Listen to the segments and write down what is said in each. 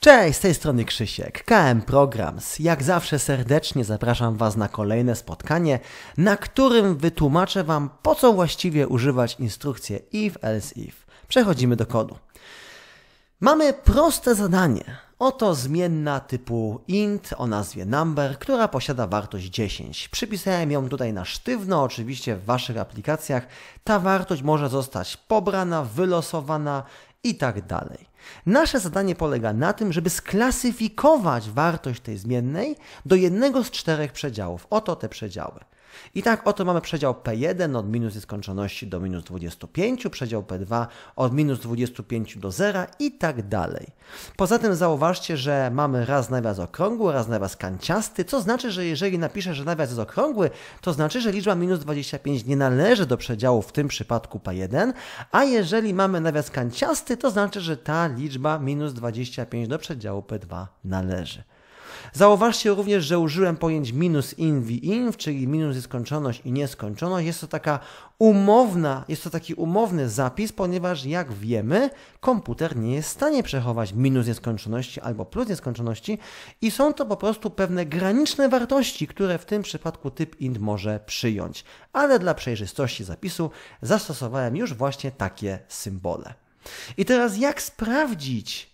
Cześć, z tej strony Krzysiek, KM Programs. Jak zawsze serdecznie zapraszam Was na kolejne spotkanie, na którym wytłumaczę Wam, po co właściwie używać instrukcji if, else, if. Przechodzimy do kodu. Mamy proste zadanie. Oto zmienna typu int o nazwie number, która posiada wartość 10. Przypisałem ją tutaj na sztywno, oczywiście w Waszych aplikacjach ta wartość może zostać pobrana, wylosowana i tak dalej. Nasze zadanie polega na tym, żeby sklasyfikować wartość tej zmiennej do jednego z czterech przedziałów. Oto te przedziały. I tak oto mamy przedział P1 od minus nieskończoności do minus 25, przedział P2 od minus 25 do zera i tak dalej. Poza tym zauważcie, że mamy raz nawias okrągły, raz nawias kanciasty, co znaczy, że jeżeli napiszę, że nawias jest okrągły, to znaczy, że liczba minus 25 nie należy do przedziału w tym przypadku P1, a jeżeli mamy nawias kanciasty, to znaczy, że ta liczba minus 25 do przedziału P2 należy. Zauważcie również, że użyłem pojęć minus inv i inv, czyli minus nieskończoność i nieskończoność. Jest to taka umowna, jest to taki umowny zapis, ponieważ jak wiemy, komputer nie jest w stanie przechować minus nieskończoności albo plus nieskończoności i są to po prostu pewne graniczne wartości, które w tym przypadku typ int może przyjąć. Ale dla przejrzystości zapisu zastosowałem już właśnie takie symbole. I teraz jak sprawdzić,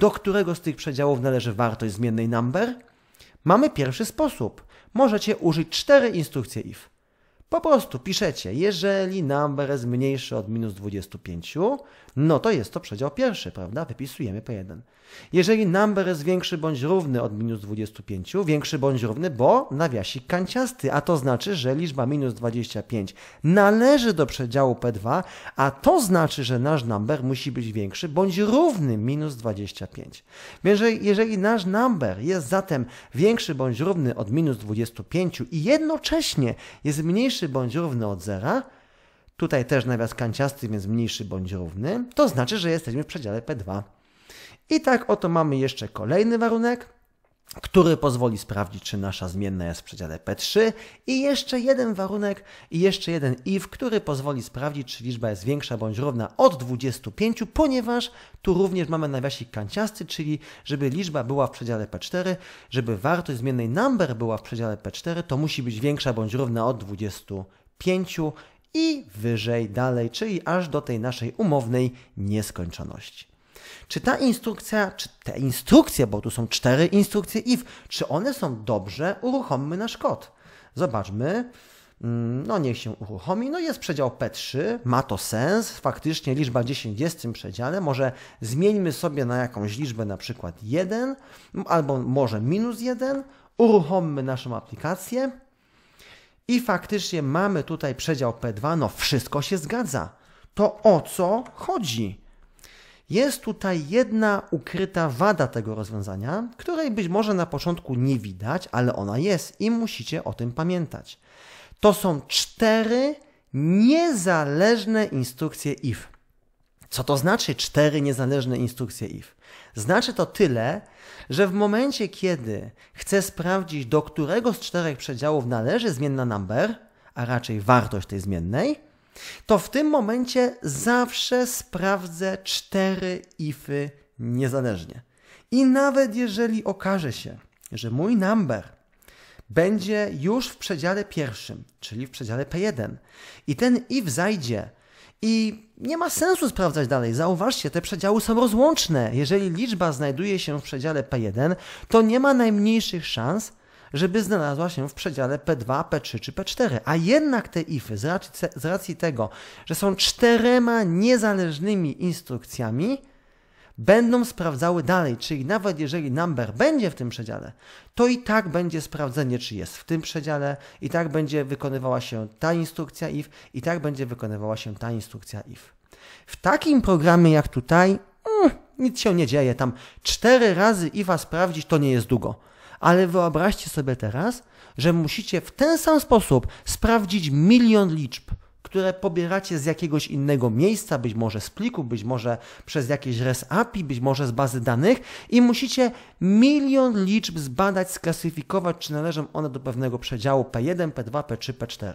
do którego z tych przedziałów należy wartość zmiennej number? Mamy pierwszy sposób. Możecie użyć cztery instrukcje if. Po prostu piszecie, jeżeli number jest mniejszy od minus 25, no to jest to przedział pierwszy, prawda? Wypisujemy po 1. Jeżeli number jest większy bądź równy od minus 25, większy bądź równy, bo nawiasik kanciasty, a to znaczy, że liczba minus 25 należy do przedziału P2, a to znaczy, że nasz number musi być większy bądź równy minus 25. Jeżeli, jeżeli nasz number jest zatem większy bądź równy od minus 25 i jednocześnie jest mniejszy mniejszy bądź równy od zera, tutaj też nawias kanciasty, więc mniejszy bądź równy, to znaczy, że jesteśmy w przedziale P2. I tak oto mamy jeszcze kolejny warunek który pozwoli sprawdzić, czy nasza zmienna jest w przedziale P3 i jeszcze jeden warunek i jeszcze jeden if, który pozwoli sprawdzić, czy liczba jest większa bądź równa od 25, ponieważ tu również mamy nawiasik kanciasty, czyli żeby liczba była w przedziale P4, żeby wartość zmiennej number była w przedziale P4, to musi być większa bądź równa od 25 i wyżej dalej, czyli aż do tej naszej umownej nieskończoności. Czy ta instrukcja, czy te instrukcje, bo tu są cztery instrukcje if, czy one są dobrze? Uruchommy nasz kod. Zobaczmy. Mm, no niech się uruchomi. No jest przedział P3, ma to sens. Faktycznie liczba 10 jest w tym przedziale. Może zmieńmy sobie na jakąś liczbę, na przykład 1, albo może minus 1. Uruchommy naszą aplikację. I faktycznie mamy tutaj przedział P2. No wszystko się zgadza. To o co chodzi? Jest tutaj jedna ukryta wada tego rozwiązania, której być może na początku nie widać, ale ona jest i musicie o tym pamiętać. To są cztery niezależne instrukcje IF. Co to znaczy cztery niezależne instrukcje IF? Znaczy to tyle, że w momencie, kiedy chcę sprawdzić, do którego z czterech przedziałów należy zmienna number, a raczej wartość tej zmiennej, to w tym momencie zawsze sprawdzę cztery ify niezależnie. I nawet jeżeli okaże się, że mój number będzie już w przedziale pierwszym, czyli w przedziale P1, i ten if zajdzie, i nie ma sensu sprawdzać dalej. Zauważcie, te przedziały są rozłączne. Jeżeli liczba znajduje się w przedziale P1, to nie ma najmniejszych szans, żeby znalazła się w przedziale P2, P3 czy P4. A jednak te ify, z racji, z racji tego, że są czterema niezależnymi instrukcjami, będą sprawdzały dalej, czyli nawet jeżeli number będzie w tym przedziale, to i tak będzie sprawdzenie, czy jest w tym przedziale, i tak będzie wykonywała się ta instrukcja if, i tak będzie wykonywała się ta instrukcja if. W takim programie jak tutaj, mm, nic się nie dzieje, tam cztery razy ifa sprawdzić to nie jest długo. Ale wyobraźcie sobie teraz, że musicie w ten sam sposób sprawdzić milion liczb, które pobieracie z jakiegoś innego miejsca, być może z pliku, być może przez jakieś REST API, być może z bazy danych i musicie milion liczb zbadać, sklasyfikować, czy należą one do pewnego przedziału P1, P2, P3, P4.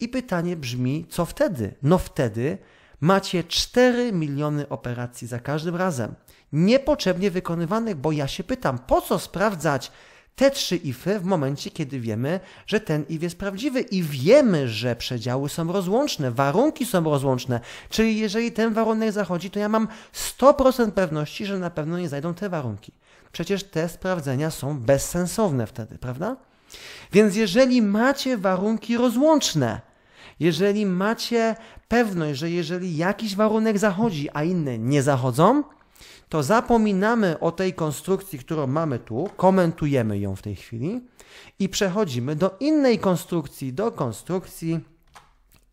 I pytanie brzmi, co wtedy? No wtedy Macie 4 miliony operacji za każdym razem. Niepotrzebnie wykonywanych, bo ja się pytam, po co sprawdzać te trzy ify w momencie, kiedy wiemy, że ten if jest prawdziwy i wiemy, że przedziały są rozłączne, warunki są rozłączne, czyli jeżeli ten warunek zachodzi, to ja mam 100% pewności, że na pewno nie zajdą te warunki. Przecież te sprawdzenia są bezsensowne wtedy, prawda? Więc jeżeli macie warunki rozłączne, jeżeli macie pewność, że jeżeli jakiś warunek zachodzi, a inne nie zachodzą, to zapominamy o tej konstrukcji, którą mamy tu, komentujemy ją w tej chwili i przechodzimy do innej konstrukcji, do konstrukcji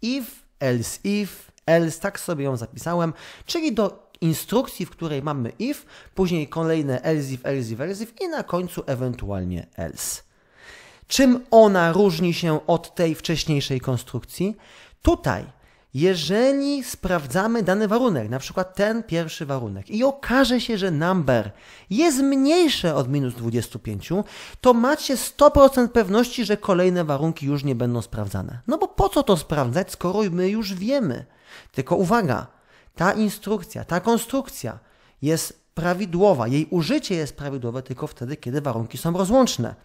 if, else if, else, tak sobie ją zapisałem, czyli do instrukcji, w której mamy if, później kolejne else if, else if, else if i na końcu ewentualnie else. Czym ona różni się od tej wcześniejszej konstrukcji? Tutaj, jeżeli sprawdzamy dany warunek, na przykład ten pierwszy warunek, i okaże się, że number jest mniejsze od minus 25, to macie 100% pewności, że kolejne warunki już nie będą sprawdzane. No bo po co to sprawdzać, skoro my już wiemy? Tylko uwaga, ta instrukcja, ta konstrukcja jest prawidłowa, jej użycie jest prawidłowe tylko wtedy, kiedy warunki są rozłączne.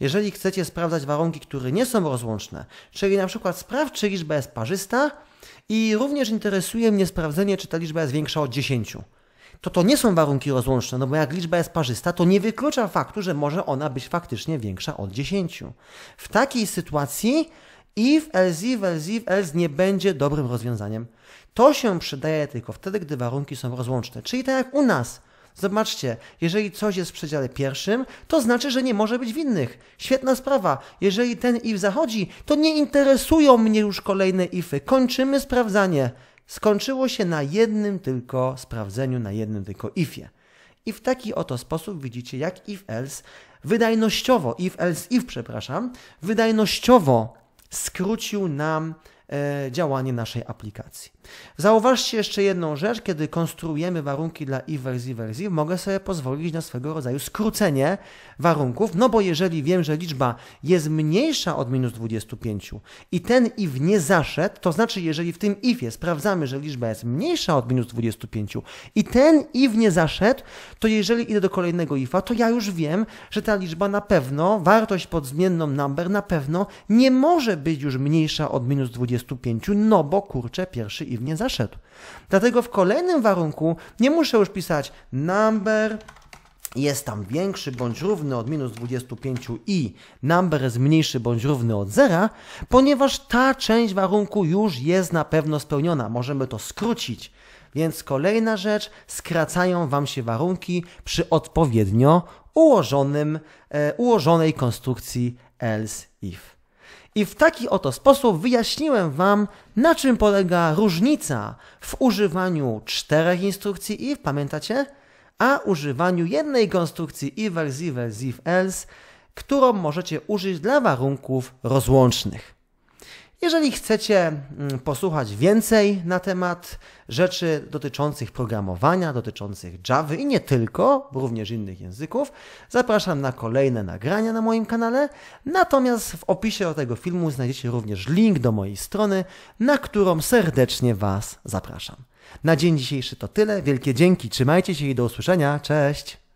Jeżeli chcecie sprawdzać warunki, które nie są rozłączne, czyli na przykład sprawdź, czy liczba jest parzysta i również interesuje mnie sprawdzenie, czy ta liczba jest większa od 10 to to nie są warunki rozłączne, no bo jak liczba jest parzysta, to nie wyklucza faktu, że może ona być faktycznie większa od 10. W takiej sytuacji if, else, if, else, if, else nie będzie dobrym rozwiązaniem. To się przydaje tylko wtedy, gdy warunki są rozłączne. Czyli tak jak u nas, Zobaczcie, jeżeli coś jest w przedziale pierwszym, to znaczy, że nie może być winnych. Świetna sprawa. Jeżeli ten if zachodzi, to nie interesują mnie już kolejne ify. Kończymy sprawdzanie. Skończyło się na jednym tylko sprawdzeniu, na jednym tylko ifie. I w taki oto sposób widzicie, jak if else wydajnościowo, if else if, przepraszam, wydajnościowo skrócił nam E, działanie naszej aplikacji. Zauważcie jeszcze jedną rzecz, kiedy konstruujemy warunki dla if-wers, if if, mogę sobie pozwolić na swego rodzaju skrócenie warunków, no bo jeżeli wiem, że liczba jest mniejsza od minus 25 i ten if nie zaszedł, to znaczy jeżeli w tym ifie sprawdzamy, że liczba jest mniejsza od minus 25 i ten if nie zaszedł, to jeżeli idę do kolejnego ifa, to ja już wiem, że ta liczba na pewno, wartość pod zmienną number na pewno nie może być już mniejsza od minus 25. 25, no bo kurczę, pierwszy if nie zaszedł. Dlatego w kolejnym warunku nie muszę już pisać number jest tam większy bądź równy od minus 25 i number jest mniejszy bądź równy od zera, ponieważ ta część warunku już jest na pewno spełniona. Możemy to skrócić. Więc kolejna rzecz, skracają Wam się warunki przy odpowiednio ułożonym, e, ułożonej konstrukcji else if. I w taki oto sposób wyjaśniłem Wam, na czym polega różnica w używaniu czterech instrukcji if, pamiętacie? A używaniu jednej konstrukcji if, else, if, else, którą możecie użyć dla warunków rozłącznych. Jeżeli chcecie mm, posłuchać więcej na temat rzeczy dotyczących programowania, dotyczących Java i nie tylko, bo również innych języków, zapraszam na kolejne nagrania na moim kanale. Natomiast w opisie do tego filmu znajdziecie również link do mojej strony, na którą serdecznie Was zapraszam. Na dzień dzisiejszy to tyle. Wielkie dzięki, trzymajcie się i do usłyszenia. Cześć!